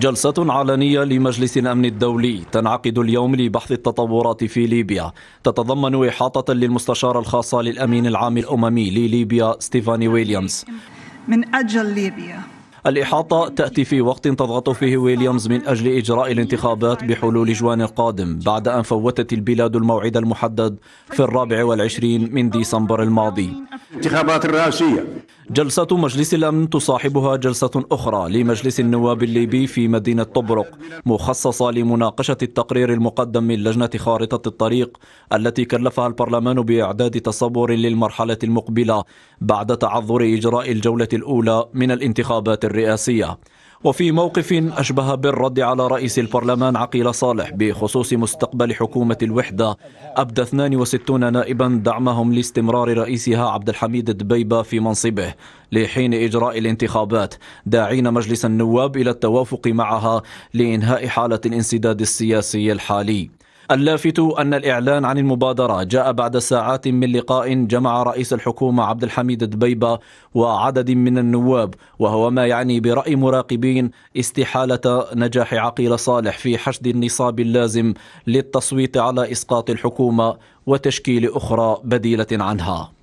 جلسة علنية لمجلس الأمن الدولي تنعقد اليوم لبحث التطورات في ليبيا تتضمن إحاطة للمستشار الخاصة للأمين العام الأممي لليبيا ستيفاني ويليامز من أجل ليبيا الإحاطة تأتي في وقت تضغط فيه ويليامز من أجل إجراء الانتخابات بحلول جوان القادم بعد أن فوتت البلاد الموعد المحدد في الرابع والعشرين من ديسمبر الماضي انتخابات الرئاسية جلسة مجلس الأمن تصاحبها جلسة أخرى لمجلس النواب الليبي في مدينة طبرق مخصصة لمناقشة التقرير المقدم من لجنة خارطة الطريق التي كلفها البرلمان بإعداد تصور للمرحلة المقبلة بعد تعذر إجراء الجولة الأولى من الانتخابات الرئاسية وفي موقف أشبه بالرد على رئيس البرلمان عقيل صالح بخصوص مستقبل حكومة الوحدة أبدى 62 نائبا دعمهم لاستمرار رئيسها عبد الحميد دبيبة في منصبه لحين إجراء الانتخابات داعين مجلس النواب إلى التوافق معها لإنهاء حالة الانسداد السياسي الحالي اللافت أن الإعلان عن المبادرة جاء بعد ساعات من لقاء جمع رئيس الحكومة عبد الحميد دبيبة وعدد من النواب وهو ما يعني برأي مراقبين استحالة نجاح عقيل صالح في حشد النصاب اللازم للتصويت على إسقاط الحكومة وتشكيل أخرى بديلة عنها